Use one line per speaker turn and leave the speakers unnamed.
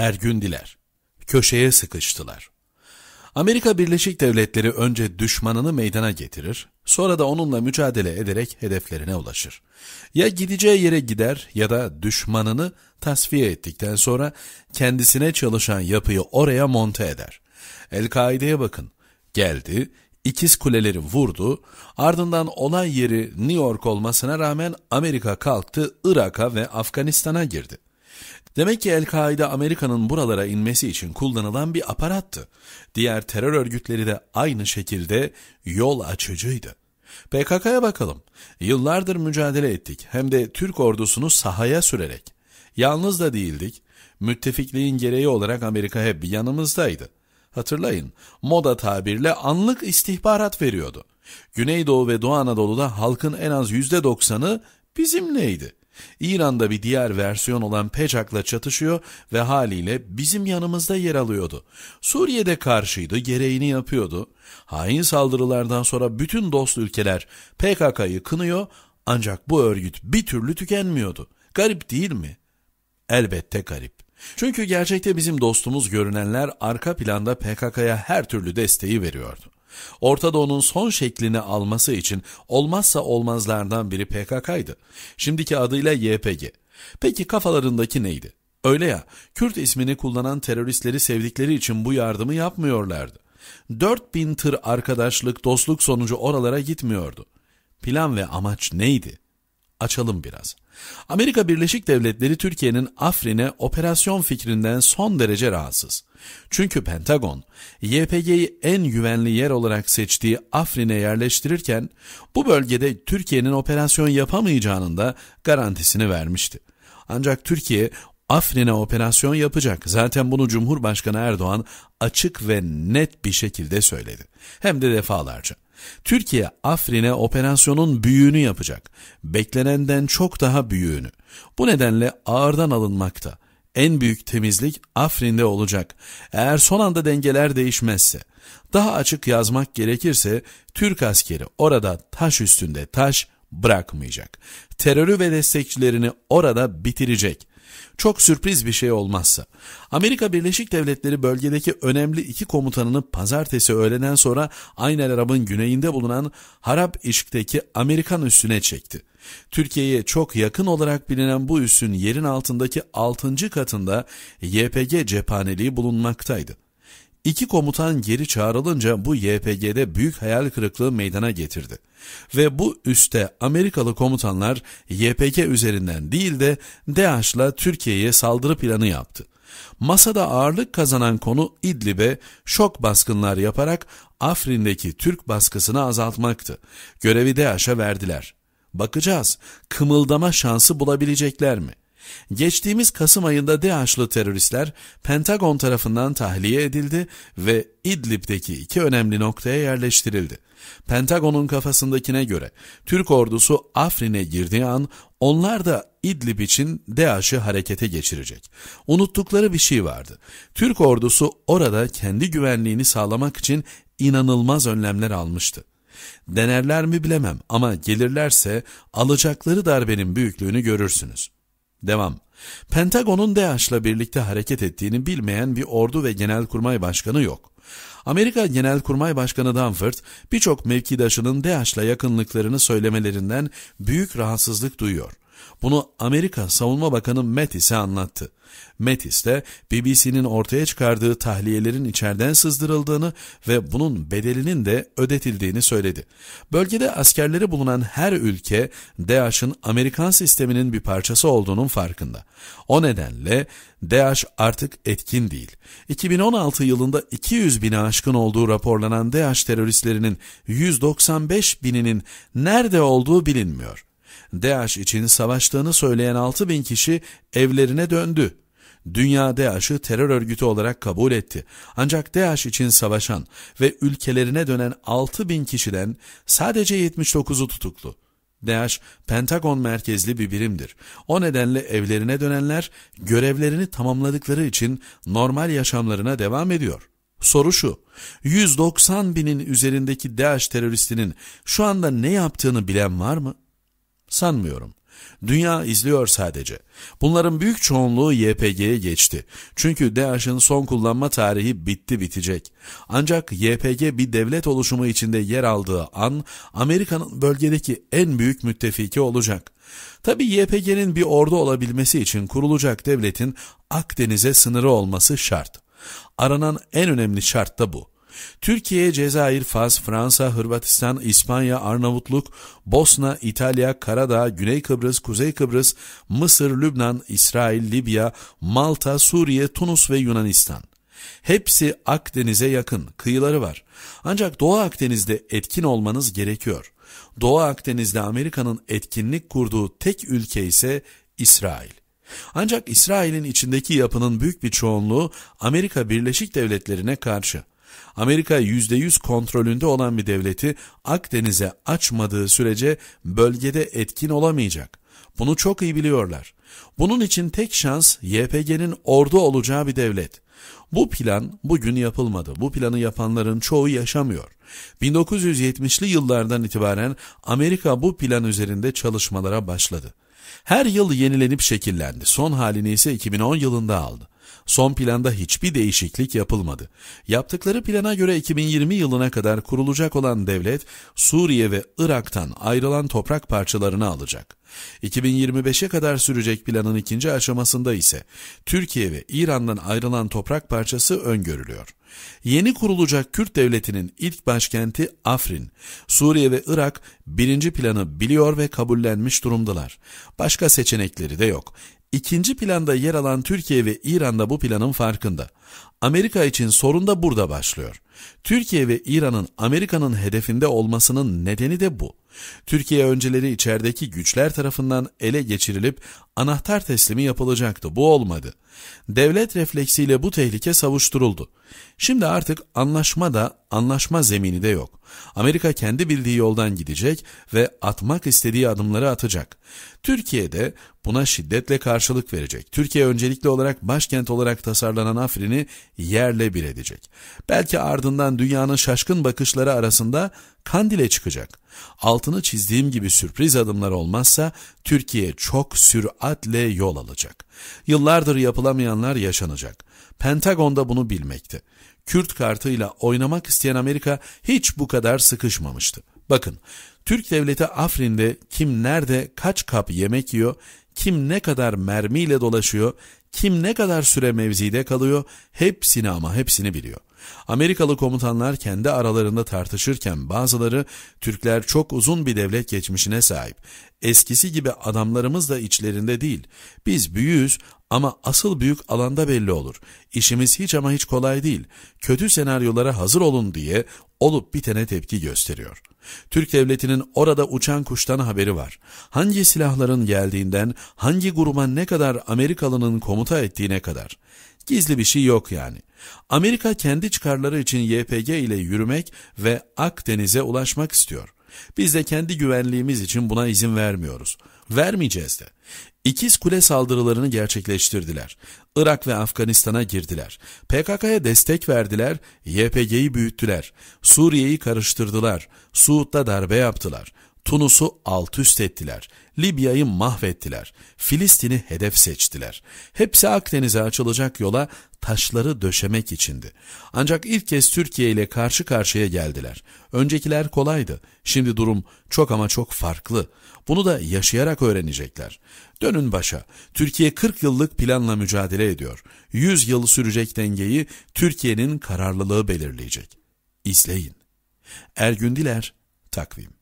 Ergün Diler. Köşeye sıkıştılar. Amerika Birleşik Devletleri önce düşmanını meydana getirir, sonra da onunla mücadele ederek hedeflerine ulaşır. Ya gideceği yere gider ya da düşmanını tasfiye ettikten sonra kendisine çalışan yapıyı oraya monte eder. El-Kaide'ye bakın. Geldi, ikiz kuleleri vurdu, ardından olay yeri New York olmasına rağmen Amerika kalktı, Irak'a ve Afganistan'a girdi. Demek ki El-Kaide Amerika'nın buralara inmesi için kullanılan bir aparattı. Diğer terör örgütleri de aynı şekilde yol açıcıydı. PKK'ya bakalım. Yıllardır mücadele ettik hem de Türk ordusunu sahaya sürerek. Yalnız da değildik. Müttefikliğin gereği olarak Amerika hep yanımızdaydı. Hatırlayın, moda tabirle anlık istihbarat veriyordu. Güneydoğu ve Doğu Anadolu'da halkın en az %90'ı bizimleydi. İran'da bir diğer versiyon olan Pecak'la çatışıyor ve haliyle bizim yanımızda yer alıyordu. Suriye'de karşıydı, gereğini yapıyordu. Hain saldırılardan sonra bütün dost ülkeler PKK'yı kınıyor ancak bu örgüt bir türlü tükenmiyordu. Garip değil mi? Elbette garip. Çünkü gerçekte bizim dostumuz görünenler arka planda PKK'ya her türlü desteği veriyordu. Ortadoğunun son şeklini alması için olmazsa olmazlardan biri PKK'ydı. Şimdiki adıyla YPG. Peki kafalarındaki neydi? Öyle ya, Kürt ismini kullanan teröristleri sevdikleri için bu yardımı yapmıyorlardı. 4000 tır arkadaşlık, dostluk sonucu oralara gitmiyordu. Plan ve amaç neydi? açalım biraz. Amerika Birleşik Devletleri Türkiye'nin Afrin'e operasyon fikrinden son derece rahatsız. Çünkü Pentagon, YPG'yi en güvenli yer olarak seçtiği Afrin'e yerleştirirken bu bölgede Türkiye'nin operasyon yapamayacağının da garantisini vermişti. Ancak Türkiye Afrin'e operasyon yapacak. Zaten bunu Cumhurbaşkanı Erdoğan açık ve net bir şekilde söyledi. Hem de defalarca. Türkiye Afrin'e operasyonun büyüğünü yapacak. Beklenenden çok daha büyüğünü. Bu nedenle ağırdan alınmakta. En büyük temizlik Afrin'de olacak. Eğer son anda dengeler değişmezse. Daha açık yazmak gerekirse Türk askeri orada taş üstünde taş bırakmayacak. Terörü ve destekçilerini orada bitirecek çok sürpriz bir şey olmazsa Amerika Birleşik Devletleri bölgedeki önemli iki komutanını pazartesi öğleden sonra Aynel Arab'ın güneyinde bulunan Harap İşk'teki Amerikan üssüne çekti. Türkiye'ye çok yakın olarak bilinen bu üssün yerin altındaki 6. katında YPG cephaneliği bulunmaktaydı. İki komutan geri çağrılınca bu YPG'de büyük hayal kırıklığı meydana getirdi. Ve bu üste Amerikalı komutanlar YPG üzerinden değil de DAEŞ'la Türkiye'ye saldırı planı yaptı. Masada ağırlık kazanan konu İdlib'e şok baskınlar yaparak Afrin'deki Türk baskısını azaltmaktı. Görevi DAEŞ'e verdiler. Bakacağız kımıldama şansı bulabilecekler mi?'' Geçtiğimiz Kasım ayında DAEŞ'lı teröristler Pentagon tarafından tahliye edildi ve İdlib'deki iki önemli noktaya yerleştirildi. Pentagon'un kafasındakine göre Türk ordusu Afrin'e girdiği an onlar da İdlib için DAEŞ'ı harekete geçirecek. Unuttukları bir şey vardı. Türk ordusu orada kendi güvenliğini sağlamak için inanılmaz önlemler almıştı. Denerler mi bilemem ama gelirlerse alacakları darbenin büyüklüğünü görürsünüz.'' Devam. Pentagon'un DAEŞ'la birlikte hareket ettiğini bilmeyen bir ordu ve genelkurmay başkanı yok. Amerika Genelkurmay Başkanı Danford birçok mevkidaşının DAEŞ'la yakınlıklarını söylemelerinden büyük rahatsızlık duyuyor. Bunu Amerika Savunma Bakanı Mattis'e anlattı. Mattis de BBC'nin ortaya çıkardığı tahliyelerin içeriden sızdırıldığını ve bunun bedelinin de ödetildiğini söyledi. Bölgede askerleri bulunan her ülke DAEŞ'ın Amerikan sisteminin bir parçası olduğunun farkında. O nedenle DAEŞ artık etkin değil. 2016 yılında 200 bine aşkın olduğu raporlanan DAEŞ teröristlerinin 195 bininin nerede olduğu bilinmiyor. DAEŞ için savaştığını söyleyen 6 bin kişi evlerine döndü. Dünya DAEŞ'ı terör örgütü olarak kabul etti. Ancak DAEŞ için savaşan ve ülkelerine dönen 6 bin kişiden sadece 79'u tutuklu. DAEŞ, Pentagon merkezli bir birimdir. O nedenle evlerine dönenler görevlerini tamamladıkları için normal yaşamlarına devam ediyor. Soru şu, 190 binin üzerindeki DAEŞ teröristinin şu anda ne yaptığını bilen var mı? Sanmıyorum. Dünya izliyor sadece. Bunların büyük çoğunluğu YPG'ye geçti. Çünkü DAEŞ'in son kullanma tarihi bitti bitecek. Ancak YPG bir devlet oluşumu içinde yer aldığı an Amerika'nın bölgedeki en büyük müttefiki olacak. Tabi YPG'nin bir ordu olabilmesi için kurulacak devletin Akdeniz'e sınırı olması şart. Aranan en önemli şart da bu. Türkiye, Cezayir, Fas, Fransa, Hırvatistan, İspanya, Arnavutluk, Bosna, İtalya, Karadağ, Güney Kıbrıs, Kuzey Kıbrıs, Mısır, Lübnan, İsrail, Libya, Malta, Suriye, Tunus ve Yunanistan. Hepsi Akdeniz'e yakın, kıyıları var. Ancak Doğu Akdeniz'de etkin olmanız gerekiyor. Doğu Akdeniz'de Amerika'nın etkinlik kurduğu tek ülke ise İsrail. Ancak İsrail'in içindeki yapının büyük bir çoğunluğu Amerika Birleşik Devletleri'ne karşı. Amerika %100 kontrolünde olan bir devleti Akdeniz'e açmadığı sürece bölgede etkin olamayacak. Bunu çok iyi biliyorlar. Bunun için tek şans YPG'nin ordu olacağı bir devlet. Bu plan bugün yapılmadı. Bu planı yapanların çoğu yaşamıyor. 1970'li yıllardan itibaren Amerika bu plan üzerinde çalışmalara başladı. Her yıl yenilenip şekillendi. Son halini ise 2010 yılında aldı. Son planda hiçbir değişiklik yapılmadı. Yaptıkları plana göre 2020 yılına kadar kurulacak olan devlet Suriye ve Irak'tan ayrılan toprak parçalarını alacak. 2025'e kadar sürecek planın ikinci aşamasında ise Türkiye ve İran'dan ayrılan toprak parçası öngörülüyor. Yeni kurulacak Kürt devletinin ilk başkenti Afrin. Suriye ve Irak birinci planı biliyor ve kabullenmiş durumdalar. Başka seçenekleri de yok. İkinci planda yer alan Türkiye ve İran da bu planın farkında. Amerika için sorun da burada başlıyor. Türkiye ve İran'ın Amerika'nın hedefinde olmasının nedeni de bu. Türkiye önceleri içerideki güçler tarafından ele geçirilip anahtar teslimi yapılacaktı. Bu olmadı. Devlet refleksiyle bu tehlike savuşturuldu. Şimdi artık anlaşma da anlaşma zemini de yok. Amerika kendi bildiği yoldan gidecek ve atmak istediği adımları atacak. Türkiye de buna şiddetle karşılık verecek. Türkiye öncelikli olarak başkent olarak tasarlanan Afrin'i yerle bir edecek. Belki ardından dünyanın şaşkın bakışları arasında Kandil'e çıkacak. Altını çizdiğim gibi sürpriz adımlar olmazsa Türkiye çok süratle yol alacak. Yıllardır yapılamayanlar yaşanacak. Pentagon da bunu bilmekte. Kürt kartıyla oynamak isteyen Amerika hiç bu kadar sıkışmamıştı. Bakın, Türk devleti Afrin'de kim nerede kaç kap yemek yiyor, kim ne kadar mermiyle dolaşıyor, kim ne kadar süre mevzide kalıyor hepsini ama hepsini biliyor. Amerikalı komutanlar kendi aralarında tartışırken bazıları Türkler çok uzun bir devlet geçmişine sahip. Eskisi gibi adamlarımız da içlerinde değil. Biz büyüğüz ama asıl büyük alanda belli olur. İşimiz hiç ama hiç kolay değil. Kötü senaryolara hazır olun diye olup bitene tepki gösteriyor. Türk devletinin orada uçan kuştan haberi var. Hangi silahların geldiğinden, hangi gruba ne kadar Amerikalının komuta ettiğine kadar. Gizli bir şey yok yani. Amerika kendi çıkarları için YPG ile yürümek ve Akdeniz'e ulaşmak istiyor. Biz de kendi güvenliğimiz için buna izin vermiyoruz. Vermeyeceğiz de. İkiz kule saldırılarını gerçekleştirdiler. Irak ve Afganistan'a girdiler. PKK'ya destek verdiler, YPG'yi büyüttüler. Suriye'yi karıştırdılar. Suud'da darbe yaptılar. Tunus'u alt üst ettiler. Libya'yı mahvettiler. Filistin'i hedef seçtiler. Hepsi Akdeniz'e açılacak yola taşları döşemek içindi. Ancak ilk kez Türkiye ile karşı karşıya geldiler. Öncekiler kolaydı. Şimdi durum çok ama çok farklı. Bunu da yaşayarak öğrenecekler. Dönün başa. Türkiye 40 yıllık planla mücadele ediyor. 100 yıl sürecek dengeyi Türkiye'nin kararlılığı belirleyecek. İzleyin. Ergün Diler, Takvim